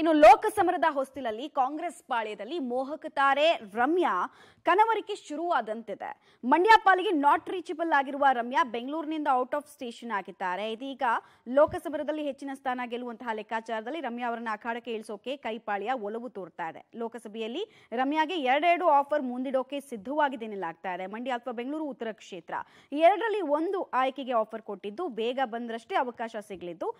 ಇನ್ನು ಲೋಕಸಮರದ ಹೊಸ್ತಿಲಲ್ಲಿ ಕಾಂಗ್ರೆಸ್ ಪಾಳ್ಯದಲ್ಲಿ ಮೋಹಕ ತಾರೆ ರಮ್ಯಾ ಕನವರಿಕೆ ಶುರುವಾದಂತಿದೆ ಮಂಡ್ಯ ಪಾಲಿಗೆ ನಾಟ್ ರೀಚಬಲ್ ಆಗಿರುವ ರಮ್ಯಾ ಬೆಂಗಳೂರಿನಿಂದ ಔಟ್ ಆಫ್ ಸ್ಟೇಷನ್ ಆಗಿದ್ದಾರೆ ಇದೀಗ ಲೋಕಸಭರದಲ್ಲಿ ಹೆಚ್ಚಿನ ಸ್ಥಾನ ಗೆಲ್ಲುವಂತಹ ಲೆಕ್ಕಾಚಾರದಲ್ಲಿ ರಮ್ಯಾ ಅವರನ್ನ ಅಖಾಡಕ್ಕೆ ಇಳಿಸೋಕೆ ಕೈಪಾಳ್ಯ ಒಲವು ತೋರ್ತಾ ಇದೆ ಲೋಕಸಭೆಯಲ್ಲಿ ರಮ್ಯಾಗೆ ಎರಡೆರಡು ಆಫರ್ ಮುಂದಿಡೋಕೆ ಸಿದ್ಧವಾಗಿದೆ ಎನ್ನಲಾಗ್ತಾ ಇದೆ ಮಂಡ್ಯ ಅಥವಾ ಬೆಂಗಳೂರು ಉತ್ತರ ಕ್ಷೇತ್ರ ಎರಡರಲ್ಲಿ ಒಂದು ಆಯ್ಕೆಗೆ ಆಫರ್ ಕೊಟ್ಟಿದ್ದು ಬೇಗ ಬಂದ್ರಷ್ಟೇ ಅವಕಾಶ ಸಿಗಲಿದ್ದು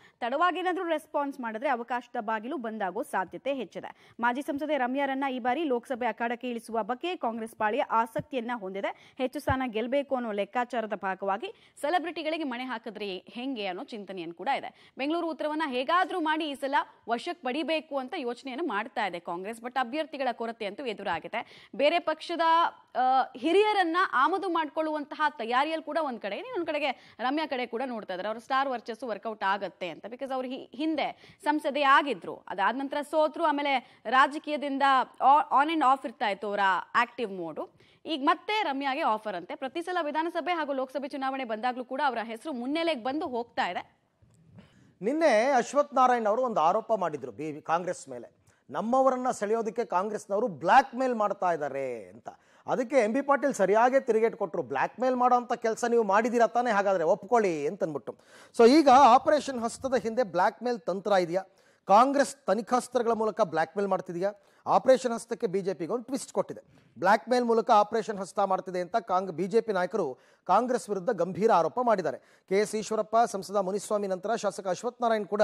ಏನಾದರೂ ರೆಸ್ಪಾನ್ಸ್ ಮಾಡಿದ್ರೆ ಅವಕಾಶದ ಬಾಗಿಲು ಬಂದ ಒಡೆದಾಗೋ ಸಾಧ್ಯತೆ ಹೆಚ್ಚಿದೆ ಮಾಜಿ ಸಂಸದೆ ರಮ್ಯಾರನ್ನ ಈ ಬಾರಿ ಲೋಕಸಭೆ ಅಖಾಡಕ್ಕೆ ಇಳಿಸುವ ಬಗ್ಗೆ ಕಾಂಗ್ರೆಸ್ ಪಾಳಿಯ ಆಸಕ್ತಿಯನ್ನ ಹೊಂದಿದೆ ಹೆಚ್ಚು ಸ್ಥಾನ ಗೆಲ್ಲಬೇಕು ಅನ್ನೋ ಲೆಕ್ಕಾಚಾರದ ಭಾಗವಾಗಿ ಸೆಲೆಬ್ರಿಟಿಗಳಿಗೆ ಮಣೆ ಹಾಕಿದ್ರೆ ಹೆಂಗೆ ಅನ್ನೋ ಚಿಂತನೆಯನ್ನು ಕೂಡ ಇದೆ ಬೆಂಗಳೂರು ಉತ್ತರವನ್ನ ಹೇಗಾದ್ರೂ ಮಾಡಿ ಈ ಸಲ ವಶಕ್ಕೆ ಪಡಿಬೇಕು ಅಂತ ಯೋಚನೆಯನ್ನು ಮಾಡ್ತಾ ಇದೆ ಕಾಂಗ್ರೆಸ್ ಬಟ್ ಅಭ್ಯರ್ಥಿಗಳ ಕೊರತೆ ಅಂತೂ ಎದುರಾಗಿದೆ ಬೇರೆ ಪಕ್ಷದ ಹಿರಿಯರನ್ನ ಆಮದು ಮಾಡಿಕೊಳ್ಳುವಂತಹ ತಯಾರಿಯಲ್ಲಿ ಕೂಡ ಒಂದ್ ಕಡೆ ಇನ್ನೊಂದು ಕಡೆಗೆ ರಮ್ಯಾ ಕಡೆ ಕೂಡ ನೋಡ್ತಾ ಇದಾರೆ ಅವ್ರ ಸ್ಟಾರ್ ವರ್ಚಸ್ಸು ವರ್ಕೌಟ್ ಆಗುತ್ತೆ ಅಂತ ಬಿಕಾಸ್ ಅವ್ರ ಹಿಂದೆ ಸಂಸದೆ ಆಗಿದ್ರು ಅದಾದ ನಂತರ ಸೋತರು ಆಮೇಲೆ ರಾಜಕೀಯದಿಂದ ಆನ್ ಅಂಡ್ ಆಫ್ ಇರ್ತಾ ಇತ್ತು ಅವರ ಆಕ್ಟಿವ್ ಮೋಡು ಈಗ ಮತ್ತೆ ರಮ್ಯಾಗೆ ಆಫರ್ ಅಂತೆ ಪ್ರತಿ ಸಲ ವಿಧಾನಸಭೆ ಹಾಗೂ ಲೋಕಸಭೆ ಚುನಾವಣೆ ಬಂದಾಗಲೂ ಕೂಡ ಅವರ ಹೆಸರು ಮುನ್ನೆಲೆಗೆ ಬಂದು ಹೋಗ್ತಾ ಇದೆ ನಿನ್ನೆ ಅಶ್ವಥ್ ನಾರಾಯಣ್ ಅವರು ಒಂದು ಆರೋಪ ಮಾಡಿದ್ರು ಬಿ ಕಾಂಗ್ರೆಸ್ ಮೇಲೆ ನಮ್ಮವರನ್ನ ಸೆಳೆಯೋದಕ್ಕೆ ಕಾಂಗ್ರೆಸ್ನವರು ಬ್ಲ್ಯಾಕ್ ಮೇಲ್ ಮಾಡ್ತಾ ಇದ್ದಾರೆ ಅಂತ ಅದಕ್ಕೆ ಎಂ ಬಿ ಪಾಟೀಲ್ ಸರಿಯಾಗೇ ತಿರುಗೇಟ್ ಕೊಟ್ಟರು ಬ್ಲ್ಯಾಕ್ ಮೇಲ್ ಮಾಡೋಂಥ ಕೆಲಸ ನೀವು ಮಾಡಿದೀರ ತಾನೇ ಹಾಗಾದರೆ ಒಪ್ಕೊಳ್ಳಿ ಅಂತನ್ಬಿಟ್ಟು ಸೊ ಈಗ ಆಪರೇಷನ್ ಹಸ್ತದ ಹಿಂದೆ ಬ್ಲ್ಯಾಕ್ ಮೇಲ್ ತಂತ್ರ ಇದೆಯಾ ಕಾಂಗ್ರೆಸ್ ತನಿಖಾಸ್ತ್ರಗಳ ಮೂಲಕ ಬ್ಲ್ಯಾಕ್ ಮೇಲ್ ಮಾಡ್ತಿದೆಯಾ ಆಪರೇಷನ್ ಹಸ್ತಕ್ಕೆ ಬಿಜೆಪಿಗೆ ಒಂದು ಟ್ವಿಸ್ಟ್ ಕೊಟ್ಟಿದೆ ಬ್ಲ್ಯಾಕ್ ಮೇಲ್ ಮೂಲಕ ಆಪರೇಷನ್ ಹಸ್ತ ಮಾಡ್ತಿದೆ ಅಂತ ಕಾಂಗ್ ಬಿಜೆಪಿ ನಾಯಕರು ಕಾಂಗ್ರೆಸ್ ವಿರುದ್ಧ ಗಂಭೀರ ಆರೋಪ ಮಾಡಿದ್ದಾರೆ ಕೆ ಎಸ್ ಈಶ್ವರಪ್ಪ ಸಂಸದ ಮುನಿಸ್ವಾಮಿ ನಂತರ ಶಾಸಕ ಅಶ್ವಥ್ ನಾರಾಯಣ್ ಕೂಡ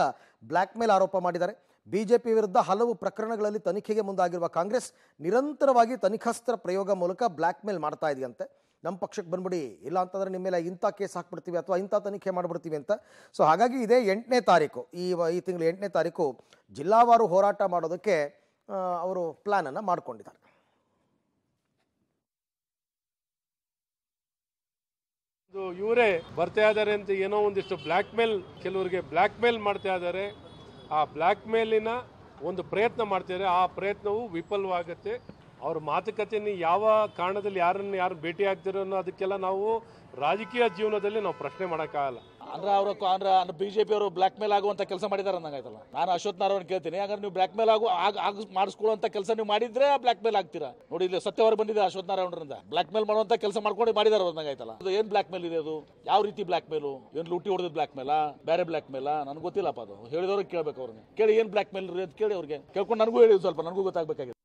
ಬ್ಲ್ಯಾಕ್ ಮೇಲ್ ಆರೋಪ ಮಾಡಿದ್ದಾರೆ ಬಿಜೆಪಿ ವಿರುದ್ಧ ಹಲವು ಪ್ರಕರಣಗಳಲ್ಲಿ ತನಿಖೆಗೆ ಮುಂದಾಗಿರುವ ಕಾಂಗ್ರೆಸ್ ನಿರಂತರವಾಗಿ ತನಿಖಾಸ್ತ್ರ ಪ್ರಯೋಗ ಮೂಲಕ ಬ್ಲ್ಯಾಕ್ ಮೇಲ್ ಮಾಡ್ತಾ ಇದೆಯಂತೆ ನಮ್ಮ ಪಕ್ಷಕ್ಕೆ ಬಂದ್ಬಿಡಿ ಇಲ್ಲ ಅಂತಂದ್ರೆ ನಿಮ್ಮ ಮೇಲೆ ಇಂಥ ಕೇಸ್ ಹಾಕ್ಬಿಡ್ತೀವಿ ಅಥವಾ ಇಂಥ ತನಿಖೆ ಮಾಡಿಬಿಡ್ತೀವಿ ಅಂತ ಸೊ ಹಾಗಾಗಿ ಇದೇ ಎಂಟನೇ ತಾರೀಕು ಈ ಈ ತಿಂಗಳು ಎಂಟನೇ ತಾರೀಕು ಜಿಲ್ಲಾವಾರು ಹೋರಾಟ ಮಾಡೋದಕ್ಕೆ ಅವರು ಪ್ಲ್ಯಾನನ್ನು ಮಾಡಿಕೊಂಡಿದ್ದಾರೆ ಇವರೇ ಬರ್ತಾ ಇದ್ದಾರೆ ಅಂತ ಏನೋ ಒಂದಿಷ್ಟು ಬ್ಲ್ಯಾಕ್ ಮೇಲ್ ಕೆಲವರಿಗೆ ಬ್ಲ್ಯಾಕ್ ಮೇಲ್ ಮಾಡ್ತಾ ಇದ್ದಾರೆ ಆ ಬ್ಲ್ಯಾಕ್ ಮೇಲಿನ ಒಂದು ಪ್ರಯತ್ನ ಮಾಡ್ತಿದ್ದಾರೆ ಆ ಪ್ರಯತ್ನವು ವಿಫಲವಾಗುತ್ತೆ ಅವ್ರ ಮಾತುಕತೆಯನ್ನು ಯಾವ ಕಾರಣದಲ್ಲಿ ಯಾರನ್ನು ಯಾರು ಭೇಟಿ ಆಗ್ತಿರೋ ಅದಕ್ಕೆಲ್ಲ ನಾವು ರಾಜಕೀಯ ಜೀವನದಲ್ಲಿ ನಾವು ಪ್ರಶ್ನೆ ಮಾಡೋಕ್ಕಾಗಲ್ಲ ಅಂದ್ರೆ ಅವರು ಅಂದ್ರೆ ಅಂದ್ರೆ ಬಿ ಜೆ ಪಿ ಮೇಲ್ ಆಗುವಂತ ಕೆಲಸ ಮಾಡಿದಾರೆ ಅನ್ನಂಗಾಯ್ತಲ್ಲ ನಾನು ಅಶ್ವತ್ ನಾರಾಯಣ ಕೇಳ್ತೀನಿ ಯಾಕಂದ್ರೆ ನೀವು ಬ್ಲಾಕ್ ಮೇಲ್ ಆಗು ಆಗ ಮಾಡಿಸ್ಕೊಳ್ಳುವಂತ ಕೆಲಸ ನೀವು ಮಾಡಿದ್ರೆ ಬ್ಲಾಕ್ ಮೇಲ್ ಆಗ್ತೀರಾ ನೋಡಿ ಇಲ್ಲಿ ಸತ್ಯವರ ಬಂದಿದೆ ಅಶ್ವತ್ ನಾರಾಯಣರಿಂದ ಬ್ಲಾಕ್ ಮೇಲ್ ಮಾಡುವಂತ ಕೆಲಸ ಮಾಡ್ಕೊಂಡು ಮಾಡಿದಾರ ಅಂದಂಗಾಯ್ತಲ್ಲ ಅದು ಏನು ಬ್ಲಾಕ್ ಮೇಲ್ ಇದೆ ಅದು ಯಾವ ರೀತಿ ಬ್ಲಾಕ್ ಮೇಲು ಏನು ಲೂಟಿ ಹೊಡೆದ ಬ್ಲಾಕ್ ಮೇಲ ಬೇರೆ ಬ್ಲಾಕ್ ಮೇಲ ನನಗೆ ಗೊತ್ತಿಲ್ಲಪ್ಪ ಅದು ಹೇಳಿದವ್ರಿಗೆ ಕೇಳಬೇಕು ಅವ್ರಿಗೆ ಕೇಳಿ ಏನು ಬ್ಲಾಕ್ ಮೇಲ್ ಅಂತ ಕೇಳಿ ಅವ್ರಿಗೆ ಕೇಳ್ಕೊಂಡು ನನಗೂ ಹೇಳಿ ಸ್ವಲ್ಪ ನನಗೂ ಗೊತ್ತಾಗಬೇಕಾಗಿದೆ